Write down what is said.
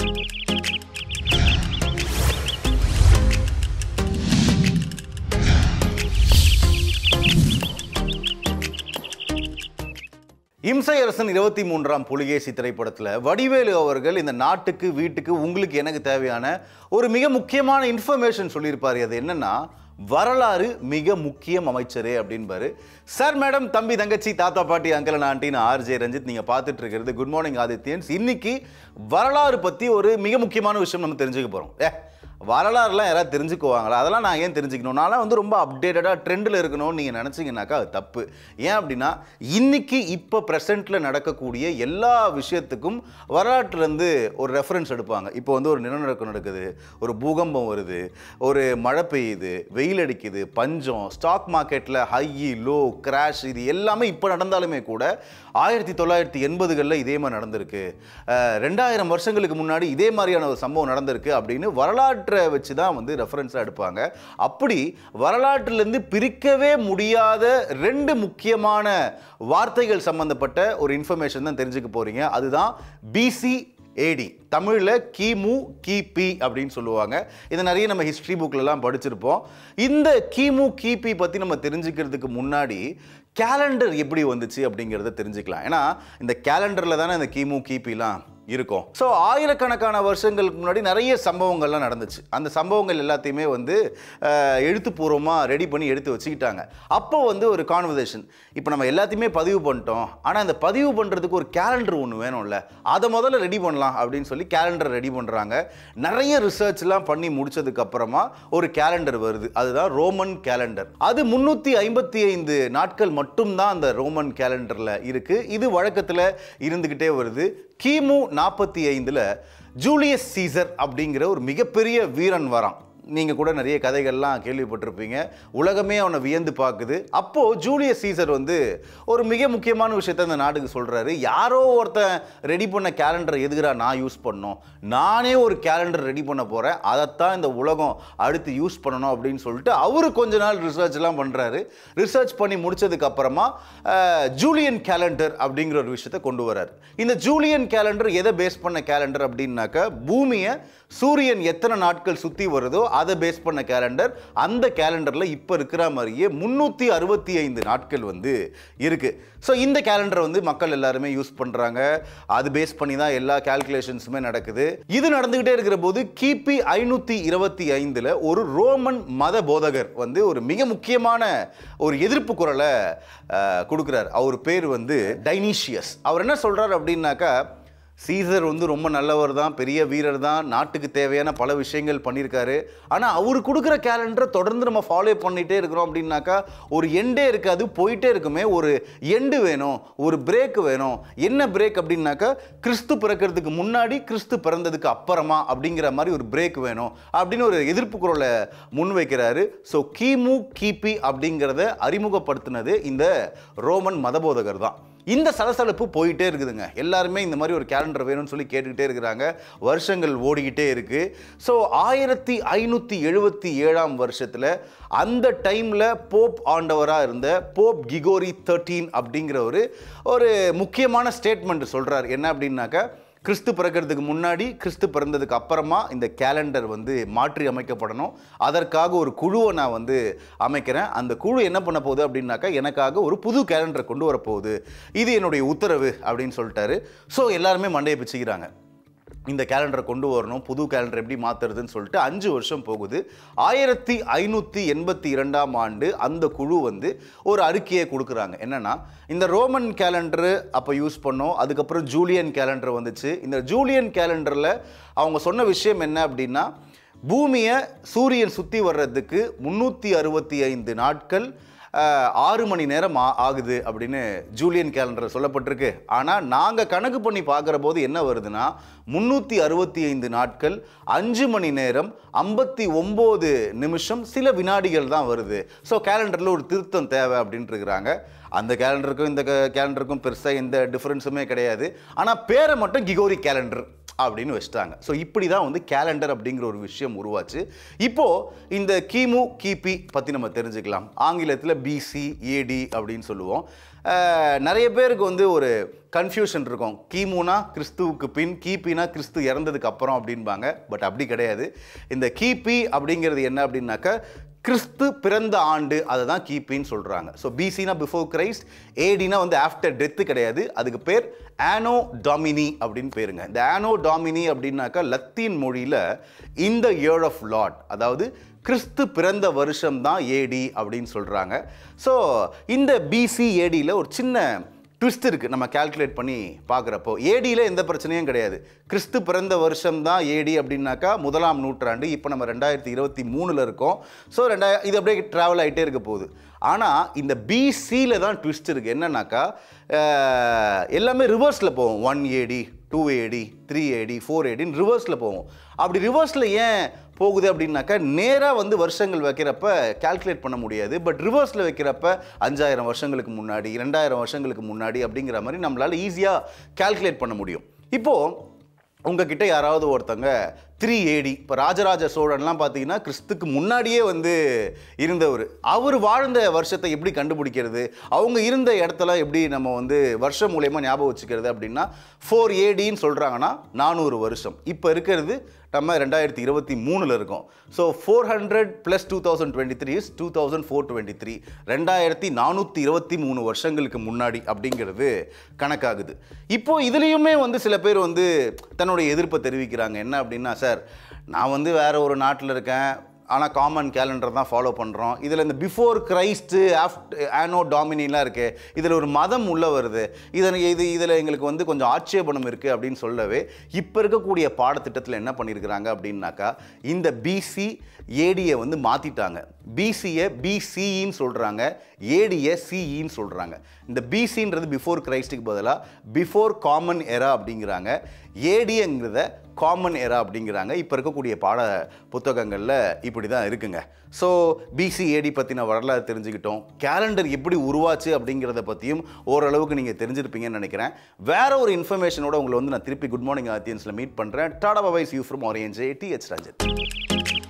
இம்சை அரசன் இருபத்தி மூன்றாம் புலிகேசி திரைப்படத்தில் வடிவேலு அவர்கள் இந்த நாட்டுக்கு வீட்டுக்கு உங்களுக்கு எனக்கு தேவையான ஒரு மிக முக்கியமான இன்ஃபர்மேஷன் சொல்லியிருப்பார் அது என்னென்னா வரலாறு மிக முக்கியம் அமைச்சரே அப்படின்பாரு சார் மேடம் தம்பி தங்கச்சி தாத்தா பாட்டி அங்கல நான் ஆண்டின்னு ஆர்ஜே ரஞ்சித் நீங்கள் பார்த்துட்டு இருக்கிறது குட் மார்னிங் ஆதித்யன்ஸ் இன்னைக்கு வரலாறு பற்றி ஒரு மிக முக்கியமான விஷயம் நம்ம தெரிஞ்சுக்க போகிறோம் ஏ வரலாறுலாம் யாராவது தெரிஞ்சுக்குவாங்களா அதெல்லாம் நான் ஏன் தெரிஞ்சுக்கணும் நான்லாம் வந்து ரொம்ப அப்டேட்டடாக ட்ரெண்டில் இருக்கணும்னு நீங்கள் நினச்சிங்கனாக்கா அது தப்பு ஏன் அப்படின்னா இன்றைக்கி இப்போ ப்ரெசண்ட்டில் நடக்கக்கூடிய எல்லா விஷயத்துக்கும் வரலாற்றுலேருந்து ஒரு ரெஃபரன்ஸ் எடுப்பாங்க இப்போ வந்து ஒரு நிலநடுக்கம் நடக்குது ஒரு பூகம்பம் வருது ஒரு மழை பெய்யுது வெயில் அடிக்குது பஞ்சம் ஸ்டாக் மார்க்கெட்டில் ஹை லோ கிராஷ் இது எல்லாமே இப்போ நடந்தாலுமே கூட ஆயிரத்தி தொள்ளாயிரத்தி எண்பதுகளில் இதே மாதிரி நடந்திருக்கு ரெண்டாயிரம் வருஷங்களுக்கு முன்னாடி இதே மாதிரியான ஒரு சம்பவம் நடந்திருக்கு அப்படின்னு வரலாற்று வரலாற்றை வச்சு தான் வந்து ரெஃபரன்ஸாக எடுப்பாங்க அப்படி வரலாற்றிலிருந்து பிரிக்கவே முடியாத ரெண்டு முக்கியமான வார்த்தைகள் சம்மந்தப்பட்ட ஒரு இன்ஃபர்மேஷன் தான் தெரிஞ்சுக்க போகிறீங்க அதுதான் பிசி ஏடி தமிழில் கிமு கிபி அப்படின்னு சொல்லுவாங்க இதை நிறைய நம்ம ஹிஸ்ட்ரி புக்கிலலாம் படிச்சிருப்போம் இந்த கிமு கிபி பற்றி நம்ம தெரிஞ்சுக்கிறதுக்கு முன்னாடி கேலண்டர் எப்படி வந்துச்சு அப்படிங்கிறத தெரிஞ்சுக்கலாம் ஏன்னா இந்த கேலண்டரில் தானே இந்த கிமு கிபிலாம் இருக்கும் ஸோ ஆயிரக்கணக்கான வருஷங்களுக்கு முன்னாடி நிறைய சம்பவங்கள்லாம் நடந்துச்சு அந்த சம்பவங்கள் எல்லாத்தையுமே வந்து எழுத்துப்பூர்வமாக ரெடி பண்ணி எடுத்து வச்சுக்கிட்டாங்க அப்போ வந்து ஒரு கான்வர்சேஷன் இப்போ நம்ம எல்லாத்தையுமே பதிவு பண்ணிட்டோம் ஆனால் அந்த பதிவு பண்ணுறதுக்கு ஒரு கேலண்டர் ஒன்று வேணும்ல அதை முதல்ல ரெடி பண்ணலாம் அப்படின்னு சொல்லி கேலண்டர் ரெடி பண்ணுறாங்க நிறைய ரிசர்ச்லாம் பண்ணி முடித்ததுக்கப்புறமா ஒரு கேலண்டர் வருது அதுதான் ரோமன் கேலண்டர் அது முந்நூற்றி ஐம்பத்தி ஐந்து நாட்கள் மட்டும்தான் அந்த ரோமன் கேலண்டரில் இருக்குது இது வழக்கத்தில் இருந்துக்கிட்டே வருது கிமு நாற்பத்தி ஐந்தில் ஜூலியஸ் சீசர் அப்படிங்கிற ஒரு மிகப்பெரிய வீரன் வரான் நீங்கள் கூட நிறைய கதைகள்லாம் கேள்விப்பட்டிருப்பீங்க உலகமே அவனை வியந்து பார்க்குது அப்போது ஜூலியஸ் சீசர் வந்து ஒரு மிக முக்கியமான விஷயத்த அந்த நாட்டுக்கு சொல்கிறாரு யாரோ ஒருத்தன் ரெடி பண்ண கேலண்டர் எதுக்குறா நான் யூஸ் பண்ணோம் நானே ஒரு கேலண்டர் ரெடி பண்ண போகிறேன் அதைத்தான் இந்த உலகம் அடுத்து யூஸ் பண்ணணும் அப்படின்னு சொல்லிட்டு அவர் கொஞ்ச நாள் ரிசர்ச்லாம் பண்ணுறாரு ரிசர்ச் பண்ணி முடித்ததுக்கப்புறமா ஜூலியன் கேலண்டர் அப்படிங்கிற ஒரு விஷயத்தை கொண்டு வர்றாரு இந்த ஜூலியன் கேலண்டர் எதை பேஸ் பண்ண கேலண்டர் அப்படின்னாக்க பூமியை சூரியன் எத்தனை நாட்கள் சுற்றி வருதோ அதை பேஸ் பண்ண கேலண்டர் அந்த கேலண்டரில் இப்போ இருக்கிற மாதிரியே முந்நூற்றி அறுபத்தி ஐந்து நாட்கள் வந்து இருக்குது ஸோ இந்த கேலண்டரை வந்து மக்கள் எல்லாருமே யூஸ் பண்ணுறாங்க அது பேஸ் பண்ணி தான் எல்லா கேல்குலேஷன்ஸுமே நடக்குது இது நடந்துக்கிட்டே இருக்கிற போது கிபி ஐநூற்றி இருபத்தி ஐந்தில் ஒரு ரோமன் மத போதகர் வந்து ஒரு மிக முக்கியமான ஒரு எதிர்ப்பு குரலை கொடுக்குறார் அவர் பேர் வந்து டைனீஷியஸ் அவர் என்ன சொல்கிறார் அப்படின்னாக்கா சீசர் வந்து ரொம்ப நல்லவர் தான் பெரிய வீரர் தான் நாட்டுக்கு தேவையான பல விஷயங்கள் பண்ணியிருக்காரு ஆனால் அவர் கொடுக்குற கேலண்டரை தொடர்ந்து நம்ம ஃபாலோ பண்ணிகிட்டே இருக்கிறோம் அப்படின்னாக்கா ஒரு எண்டே இருக்காது போயிட்டே இருக்குமே ஒரு எண்டு வேணும் ஒரு பிரேக் வேணும் என்ன பிரேக் அப்படின்னாக்கா கிறிஸ்து பிறக்கிறதுக்கு முன்னாடி கிறிஸ்து பிறந்ததுக்கு அப்புறமா அப்படிங்கிற மாதிரி ஒரு பிரேக் வேணும் அப்படின்னு ஒரு எதிர்ப்பு குரலை முன்வைக்கிறாரு ஸோ கிமு கிபி அப்படிங்கிறத அறிமுகப்படுத்தினது இந்த ரோமன் மதபோதகர் தான் இந்த சலசலப்பு போயிட்டே இருக்குதுங்க எல்லாருமே இந்த மாதிரி ஒரு கேலண்டர் வேணும்னு சொல்லி கேட்டுக்கிட்டே இருக்கிறாங்க வருஷங்கள் ஓடிக்கிட்டே இருக்குது ஸோ ஆயிரத்தி ஐநூற்றி எழுபத்தி ஏழாம் வருஷத்தில் அந்த டைமில் போப் ஆண்டவராக இருந்த போப் கிகோரி தேர்ட்டீன் அப்படிங்கிற ஒரு ஒரு முக்கியமான ஸ்டேட்மெண்ட் சொல்றாரு என்ன அப்படின்னாக்கா கிறிஸ்து பிறக்கிறதுக்கு முன்னாடி கிறிஸ்து பிறந்ததுக்கு அப்புறமா இந்த கேலண்டர் வந்து மாற்றி அமைக்கப்படணும் அதற்காக ஒரு குழுவை நான் வந்து அமைக்கிறேன் அந்த குழு என்ன பண்ண போகுது அப்படின்னாக்கா எனக்காக ஒரு புது கேலண்டர் கொண்டு வரப்போகுது இது என்னுடைய உத்தரவு அப்படின்னு சொல்லிட்டாரு ஸோ எல்லாருமே மண்டையை பிச்சுக்கிறாங்க இந்த கேலண்டரை கொண்டு வரணும் புது கேலண்டர் எப்படி மாற்றுறதுன்னு சொல்லிட்டு அஞ்சு வருஷம் போகுது ஆயிரத்தி ஐநூற்றி எண்பத்தி இரண்டாம் ஆண்டு அந்த குழு வந்து ஒரு அறிக்கையை கொடுக்குறாங்க என்னென்னா இந்த ரோமன் கேலண்டரு அப்போ யூஸ் பண்ணோம் அதுக்கப்புறம் ஜூலியன் கேலண்டர் வந்துச்சு இந்த ஜூலியன் கேலண்டரில் அவங்க சொன்ன விஷயம் என்ன அப்படின்னா பூமியை சூரியன் சுற்றி வர்றதுக்கு முந்நூற்றி அறுபத்தி ஐந்து நாட்கள் ஆறு மணி நேரம் ஆகுது அப்படின்னு ஜூலியன் கேலண்டர் சொல்லப்பட்டிருக்கு ஆனால் நாங்கள் கணக்கு பண்ணி பார்க்குற போது என்ன வருதுன்னா முந்நூற்றி அறுபத்தி ஐந்து நாட்கள் அஞ்சு மணி நேரம் ஐம்பத்தி ஒம்பது நிமிஷம் சில வினாடிகள் தான் வருது ஸோ கேலண்டரில் ஒரு திருத்தம் தேவை அப்படின்ட்டுருக்குறாங்க அந்த கேலண்டருக்கும் இந்த கேலண்டருக்கும் பெருசாக எந்த டிஃப்ரென்ஸுமே கிடையாது ஆனால் பேரை மட்டும் கிகோரி கேலண்டர் அப்படின்னு வச்சுட்டாங்க ஸோ இப்படி தான் வந்து கேலண்டர் அப்படிங்கிற ஒரு விஷயம் உருவாச்சு இப்போது இந்த கிமு கிபி பற்றி நம்ம தெரிஞ்சுக்கலாம் ஆங்கிலத்தில் பிசி ஏடி அப்படின்னு சொல்லுவோம் நிறைய பேருக்கு வந்து ஒரு கன்ஃபியூஷன் இருக்கும் கிமுனா கிறிஸ்துவுக்கு பின் கிபினா கிறிஸ்து இறந்ததுக்கு அப்புறம் அப்படின்பாங்க பட் அப்படி கிடையாது இந்த கிபி அப்படிங்கிறது என்ன அப்படின்னாக்க கிறிஸ்து பிறந்த ஆண்டு அதை தான் கீப்பின்னு சொல்கிறாங்க ஸோ பிசினா பிஃபோர் கிரைஸ்ட் ஏடினா வந்து ஆஃப்டர் டெத்து கிடையாது அதுக்கு பேர் ஆனோ டாமினி அப்படின்னு பேருங்க இந்த ஆனோ டாமினி அப்படின்னாக்கா லத்தீன் மொழியில் இந்த இயர் ஆஃப் லாட் அதாவது கிறிஸ்து பிறந்த வருஷம் தான் ஏடி அப்படின்னு சொல்கிறாங்க ஸோ இந்த பிசி ஏடியில் ஒரு சின்ன ட்விஸ்ட் இருக்குது நம்ம கேல்குலேட் பண்ணி பார்க்குறப்போ ஏடியில் எந்த பிரச்சனையும் கிடையாது கிறிஸ்து பிறந்த வருஷம் தான் ஏடி அப்படின்னாக்கா முதலாம் நூற்றாண்டு இப்போ நம்ம ரெண்டாயிரத்தி இருபத்தி மூணில் இருக்கோம் ஸோ ரெண்டாயிரம் இது அப்படியே ட்ராவல் ஆகிட்டே இருக்க போகுது ஆனால் இந்த பிசியில் தான் ட்விஸ்ட் இருக்குது என்னன்னாக்கா எல்லாமே ரிவர்ஸில் போவோம் one AD two AD three AD four ஏடின்னு ரிவர்ஸில் போவோம் அப்படி ரிவர்ஸில் ஏன் போகுது அப்படின்னாக்கா நேராக வந்து வருஷங்கள் வைக்கிறப்ப கால்குலேட் பண்ண முடியாது பட் ரிவர்ஸில் வைக்கிறப்ப அஞ்சாயிரம் வருஷங்களுக்கு முன்னாடி ரெண்டாயிரம் வருஷங்களுக்கு முன்னாடி அப்படிங்கிற மாதிரி நம்மளால் ஈஸியாக கால்குலேட் பண்ண முடியும் இப்போது உங்ககிட்ட யாராவது ஒருத்தங்க த்ரீ ஏடி இப்போ ராஜராஜ சோழன்லாம் பார்த்தீங்கன்னா கிறிஸ்துக்கு முன்னாடியே வந்து இருந்தவர் அவர் வாழ்ந்த வருஷத்தை எப்படி கண்டுபிடிக்கிறது அவங்க இருந்த இடத்துல எப்படி நம்ம வந்து வருஷம் மூலயமா ஞாபகம் வச்சுக்கிறது அப்படின்னா ஃபோர் ஏடின்னு சொல்கிறாங்கன்னா நானூறு வருஷம் இப்போ இருக்கிறது நம்ம ரெண்டாயிரத்தி இருபத்தி மூணில் இருக்கோம் so four hundred plus two thousand twenty three is two thousand four twenty three ரெண்டாயிரத்தி நானூற்றி இருபத்தி மூணு வருஷங்களுக்கு முன்னாடி அப்படிங்கிறது கணக்காகுது இப்போது இதுலேயுமே வந்து சில பேர் வந்து தன்னுடைய எதிர்ப்பை தெரிவிக்கிறாங்க என்ன அப்படின்னா சார் நான் வந்து வேறு ஒரு நாட்டில் இருக்கேன் ஆனால் காமன் கேலண்டர் தான் ஃபாலோ பண்ணுறோம் இதில் இந்த பிஃபோர் கிரைஸ்ட்டு ஆஃப்ட் ஆனோ டாமினிலாம் இருக்குது இதில் ஒரு மதம் உள்ளே வருது இதில் இது இதில் எங்களுக்கு வந்து கொஞ்சம் ஆட்சேபணம் இருக்குது அப்படின்னு சொல்லவே இப்போ இருக்கக்கூடிய பாடத்திட்டத்தில் என்ன பண்ணியிருக்கிறாங்க அப்படின்னாக்கா இந்த பிசி ஏடியை வந்து மாற்றிட்டாங்க பிசியை பிசிஇன்னு e சொல்கிறாங்க ஏடியை சிஇன்னு e சொல்கிறாங்க இந்த பிசின்றது பிஃபோர் கிரைஸ்ட்டுக்கு பதிலாக பிஃபோர் காமன் எரா அப்படிங்கிறாங்க ஏடிங்கிறத காமன் எரா அப்படிங்கிறாங்க இப்போ இருக்கக்கூடிய பாட புத்தகங்களில் இப்படி தான் இருக்குங்க ஸோ பிசி ஏடி பற்றின வரலாறு தெரிஞ்சுக்கிட்டோம் கேலண்டர் எப்படி உருவாச்சு அப்படிங்கிறத பற்றியும் ஓரளவுக்கு நீங்கள் தெரிஞ்சிருப்பீங்கன்னு நினைக்கிறேன் வேற ஒரு இன்ஃபர்மேஷனோட உங்களை வந்து நான் திருப்பி குட் மார்னிங் ஆத்தியன்ஸில் மீட் பண்ணுறேன் டாடா பவைஸ் யூ ஃப்ரம் ஆரியன்ஜே எச் ரஞ்சித்